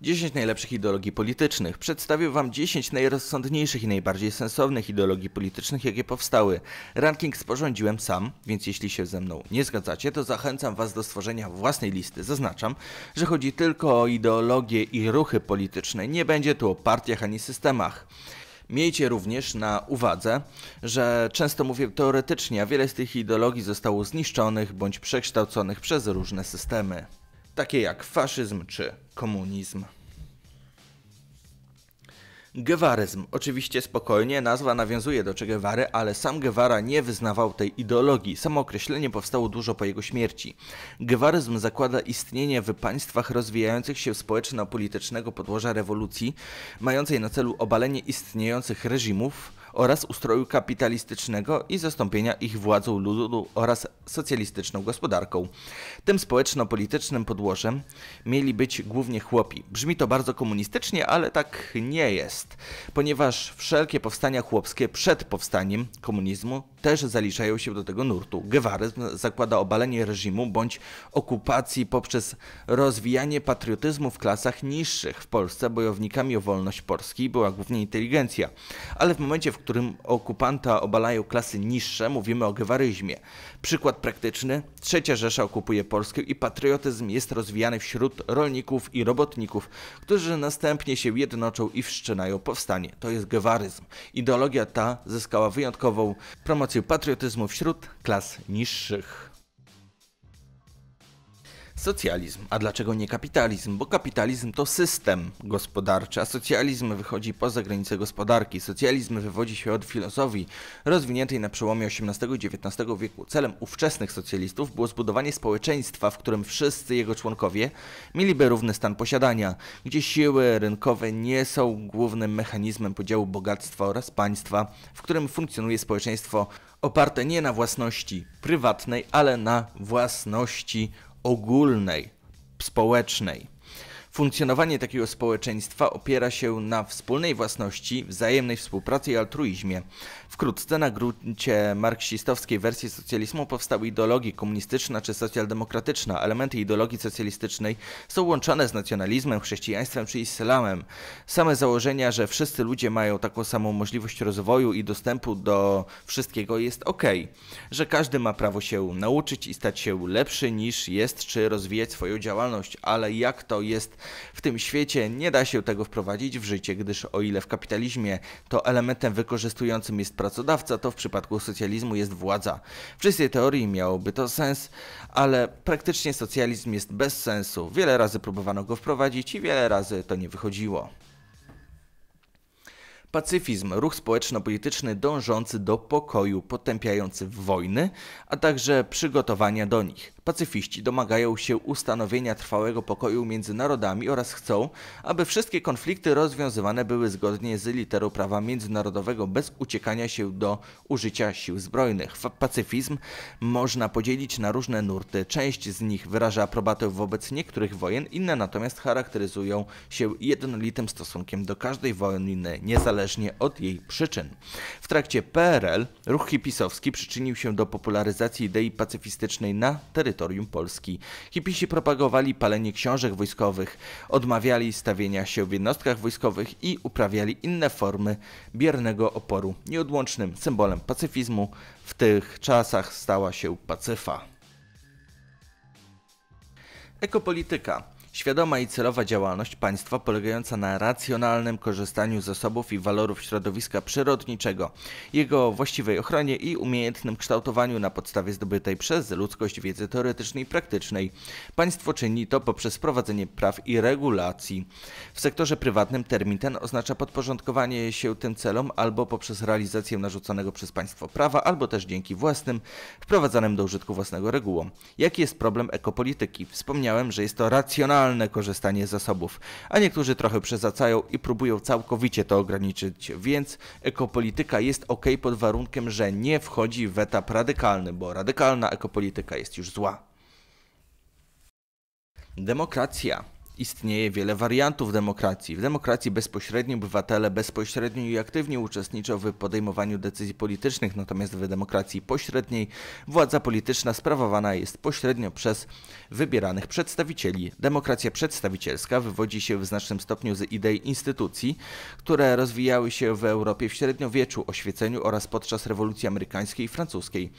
10 najlepszych ideologii politycznych. Przedstawię Wam 10 najrozsądniejszych i najbardziej sensownych ideologii politycznych, jakie powstały. Ranking sporządziłem sam, więc jeśli się ze mną nie zgadzacie, to zachęcam Was do stworzenia własnej listy. Zaznaczam, że chodzi tylko o ideologie i ruchy polityczne. Nie będzie tu o partiach ani systemach. Miejcie również na uwadze, że często mówię teoretycznie, a wiele z tych ideologii zostało zniszczonych bądź przekształconych przez różne systemy takie jak faszyzm czy komunizm. Gewaryzm. Oczywiście spokojnie, nazwa nawiązuje do Che Guevary, ale sam Guevara nie wyznawał tej ideologii. Samo określenie powstało dużo po jego śmierci. Gewaryzm zakłada istnienie w państwach rozwijających się społeczno-politycznego podłoża rewolucji, mającej na celu obalenie istniejących reżimów, oraz ustroju kapitalistycznego i zastąpienia ich władzą ludu oraz socjalistyczną gospodarką. Tym społeczno-politycznym podłożem mieli być głównie chłopi. Brzmi to bardzo komunistycznie, ale tak nie jest, ponieważ wszelkie powstania chłopskie przed powstaniem komunizmu też zaliczają się do tego nurtu. Gewaryzm zakłada obalenie reżimu bądź okupacji poprzez rozwijanie patriotyzmu w klasach niższych. W Polsce bojownikami o wolność Polski była głównie inteligencja, ale w momencie, w którym okupanta obalają klasy niższe, mówimy o gewaryzmie. Przykład praktyczny. Trzecia Rzesza okupuje Polskę i patriotyzm jest rozwijany wśród rolników i robotników, którzy następnie się jednoczą i wszczynają powstanie. To jest gewaryzm. Ideologia ta zyskała wyjątkową promocję patriotyzmu wśród klas niższych socjalizm. A dlaczego nie kapitalizm? Bo kapitalizm to system gospodarczy, a socjalizm wychodzi poza granice gospodarki. Socjalizm wywodzi się od filozofii rozwiniętej na przełomie XVIII i XIX wieku. Celem ówczesnych socjalistów było zbudowanie społeczeństwa, w którym wszyscy jego członkowie mieliby równy stan posiadania, gdzie siły rynkowe nie są głównym mechanizmem podziału bogactwa oraz państwa, w którym funkcjonuje społeczeństwo oparte nie na własności prywatnej, ale na własności ogólnej, społecznej. Funkcjonowanie takiego społeczeństwa opiera się na wspólnej własności, wzajemnej współpracy i altruizmie. Wkrótce na gruncie marksistowskiej wersji socjalizmu powstały ideologie komunistyczna czy socjaldemokratyczna. Elementy ideologii socjalistycznej są łączone z nacjonalizmem, chrześcijaństwem czy islamem. Same założenia, że wszyscy ludzie mają taką samą możliwość rozwoju i dostępu do wszystkiego jest ok, że każdy ma prawo się nauczyć i stać się lepszy niż jest, czy rozwijać swoją działalność, ale jak to jest w tym świecie nie da się tego wprowadzić w życie, gdyż o ile w kapitalizmie to elementem wykorzystującym jest pracodawca, to w przypadku socjalizmu jest władza. W czystej teorii miałoby to sens, ale praktycznie socjalizm jest bez sensu. Wiele razy próbowano go wprowadzić i wiele razy to nie wychodziło. Pacyfizm, ruch społeczno-polityczny dążący do pokoju, potępiający wojny, a także przygotowania do nich. Pacyfiści domagają się ustanowienia trwałego pokoju między narodami oraz chcą, aby wszystkie konflikty rozwiązywane były zgodnie z literą prawa międzynarodowego bez uciekania się do użycia sił zbrojnych. Pacyfizm można podzielić na różne nurty. Część z nich wyraża aprobatę wobec niektórych wojen, inne natomiast charakteryzują się jednolitym stosunkiem do każdej wojny niezależnie niezależnie od jej przyczyn. W trakcie PRL ruch hipisowski przyczynił się do popularyzacji idei pacyfistycznej na terytorium Polski. Hipisi propagowali palenie książek wojskowych, odmawiali stawienia się w jednostkach wojskowych i uprawiali inne formy biernego oporu. Nieodłącznym symbolem pacyfizmu w tych czasach stała się pacyfa. Ekopolityka Świadoma i celowa działalność państwa polegająca na racjonalnym korzystaniu z zasobów i walorów środowiska przyrodniczego, jego właściwej ochronie i umiejętnym kształtowaniu na podstawie zdobytej przez ludzkość wiedzy teoretycznej i praktycznej. Państwo czyni to poprzez wprowadzenie praw i regulacji. W sektorze prywatnym termin ten oznacza podporządkowanie się tym celom albo poprzez realizację narzuconego przez państwo prawa, albo też dzięki własnym, wprowadzanym do użytku własnego regułom. Jaki jest problem ekopolityki? Wspomniałem, że jest to racjonalne racjonalne korzystanie z zasobów, a niektórzy trochę przesadzają i próbują całkowicie to ograniczyć, więc ekopolityka jest ok pod warunkiem, że nie wchodzi w etap radykalny, bo radykalna ekopolityka jest już zła. Demokracja istnieje wiele wariantów demokracji. W demokracji bezpośredni obywatele bezpośrednio i aktywnie uczestniczą w podejmowaniu decyzji politycznych, natomiast w demokracji pośredniej władza polityczna sprawowana jest pośrednio przez wybieranych przedstawicieli. Demokracja przedstawicielska wywodzi się w znacznym stopniu z idei instytucji, które rozwijały się w Europie w średniowieczu, oświeceniu oraz podczas rewolucji amerykańskiej i francuskiej.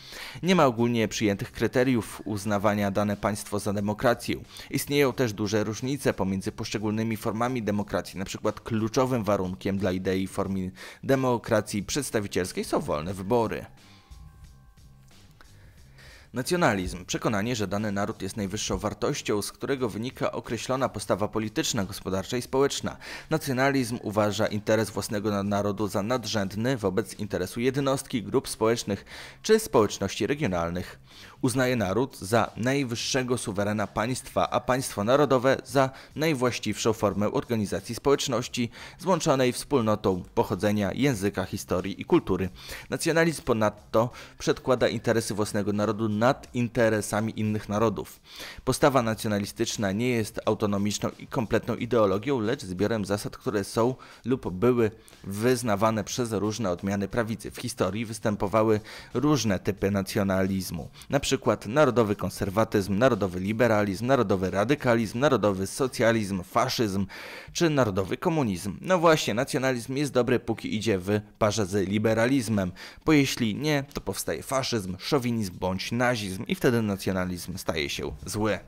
Nie ma ogólnie przyjętych kryteriów uznawania dane państwo za demokrację. Istnieją też duże różnice różnice pomiędzy poszczególnymi formami demokracji. Na przykład kluczowym warunkiem dla idei formy demokracji przedstawicielskiej są wolne wybory. Nacjonalizm przekonanie, że dany naród jest najwyższą wartością, z którego wynika określona postawa polityczna, gospodarcza i społeczna. Nacjonalizm uważa interes własnego narodu za nadrzędny wobec interesu jednostki, grup społecznych czy społeczności regionalnych. Uznaje naród za najwyższego suwerena państwa, a państwo narodowe za najwłaściwszą formę organizacji społeczności złączonej wspólnotą pochodzenia, języka, historii i kultury. Nacjonalizm ponadto przedkłada interesy własnego narodu na nad interesami innych narodów. Postawa nacjonalistyczna nie jest autonomiczną i kompletną ideologią, lecz zbiorem zasad, które są lub były wyznawane przez różne odmiany prawicy. W historii występowały różne typy nacjonalizmu, na przykład narodowy konserwatyzm, narodowy liberalizm, narodowy radykalizm, narodowy socjalizm, faszyzm czy narodowy komunizm. No właśnie, nacjonalizm jest dobry, póki idzie w parze z liberalizmem, bo jeśli nie, to powstaje faszyzm, szowinizm bądź nazizm nazizm i wtedy nacjonalizm staje się zły.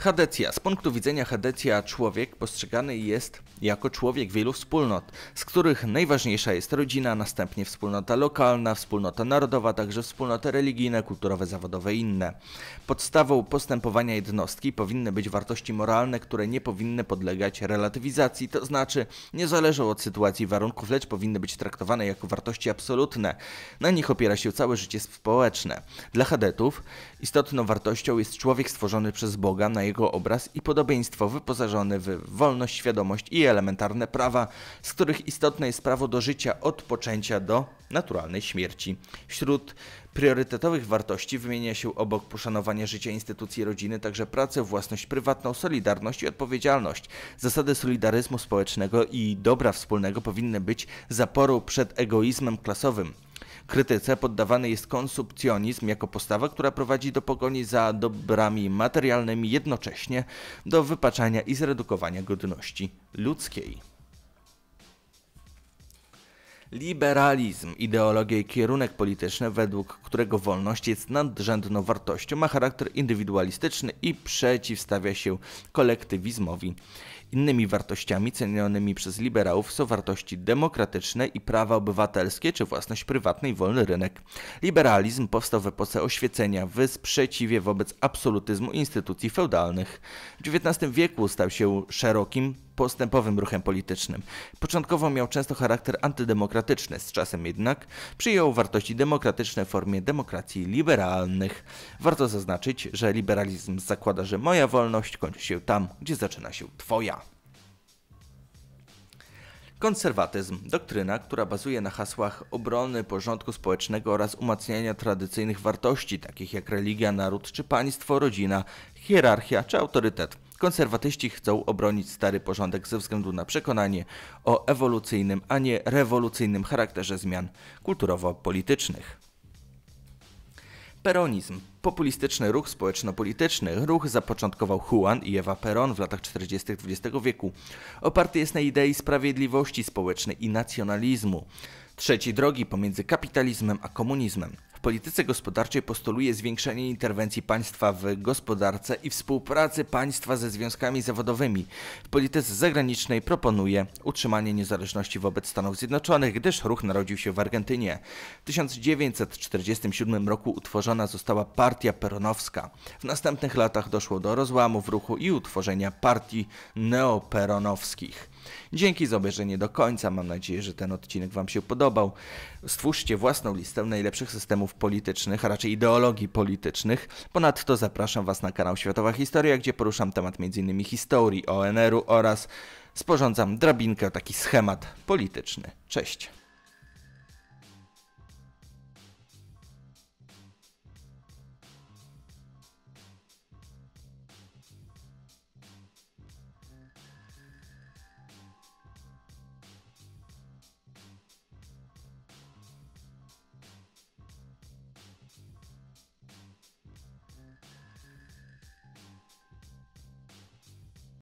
Hadecja. Z punktu widzenia Hadecja człowiek postrzegany jest jako człowiek wielu wspólnot, z których najważniejsza jest rodzina, następnie wspólnota lokalna, wspólnota narodowa, także wspólnoty religijne, kulturowe, zawodowe i inne. Podstawą postępowania jednostki powinny być wartości moralne, które nie powinny podlegać relatywizacji, to znaczy nie zależą od sytuacji i warunków, lecz powinny być traktowane jako wartości absolutne. Na nich opiera się całe życie społeczne. Dla Hadetów istotną wartością jest człowiek stworzony przez Boga na jego obraz i podobieństwo wyposażony w wolność, świadomość i elementarne prawa, z których istotne jest prawo do życia od poczęcia do naturalnej śmierci. Wśród priorytetowych wartości wymienia się obok poszanowania życia instytucji rodziny także pracę, własność prywatną, solidarność i odpowiedzialność. Zasady solidaryzmu społecznego i dobra wspólnego powinny być zaporą przed egoizmem klasowym. Krytyce poddawany jest konsumpcjonizm jako postawa, która prowadzi do pogoni za dobrami materialnymi, jednocześnie do wypaczania i zredukowania godności ludzkiej. Liberalizm, ideologia i kierunek polityczny, według którego wolność jest nadrzędną wartością, ma charakter indywidualistyczny i przeciwstawia się kolektywizmowi. Innymi wartościami cenionymi przez liberałów są wartości demokratyczne i prawa obywatelskie czy własność prywatna i wolny rynek. Liberalizm powstał w epoce oświecenia w sprzeciwie wobec absolutyzmu instytucji feudalnych. W XIX wieku stał się szerokim, postępowym ruchem politycznym. Początkowo miał często charakter antydemokratyczny, z czasem jednak przyjął wartości demokratyczne w formie demokracji liberalnych. Warto zaznaczyć, że liberalizm zakłada, że moja wolność kończy się tam, gdzie zaczyna się twoja. Konserwatyzm doktryna, która bazuje na hasłach obrony porządku społecznego oraz umacniania tradycyjnych wartości, takich jak religia, naród czy państwo, rodzina, hierarchia czy autorytet. Konserwatyści chcą obronić stary porządek ze względu na przekonanie o ewolucyjnym, a nie rewolucyjnym charakterze zmian kulturowo-politycznych. Peronizm. Populistyczny ruch społeczno-polityczny. Ruch zapoczątkował Juan i Ewa Peron w latach 40. XX wieku. Oparty jest na idei sprawiedliwości społecznej i nacjonalizmu. Trzeciej drogi pomiędzy kapitalizmem a komunizmem. W polityce gospodarczej postuluje zwiększenie interwencji państwa w gospodarce i współpracy państwa ze związkami zawodowymi. W polityce zagranicznej proponuje utrzymanie niezależności wobec Stanów Zjednoczonych, gdyż ruch narodził się w Argentynie. W 1947 roku utworzona została Partia Peronowska. W następnych latach doszło do rozłamu w ruchu i utworzenia partii neoperonowskich. Dzięki za obejrzenie do końca. Mam nadzieję, że ten odcinek Wam się podobał. Stwórzcie własną listę najlepszych systemów politycznych, a raczej ideologii politycznych. Ponadto zapraszam Was na kanał Światowa Historia, gdzie poruszam temat m.in. historii, ONR-u oraz sporządzam drabinkę, taki schemat polityczny. Cześć!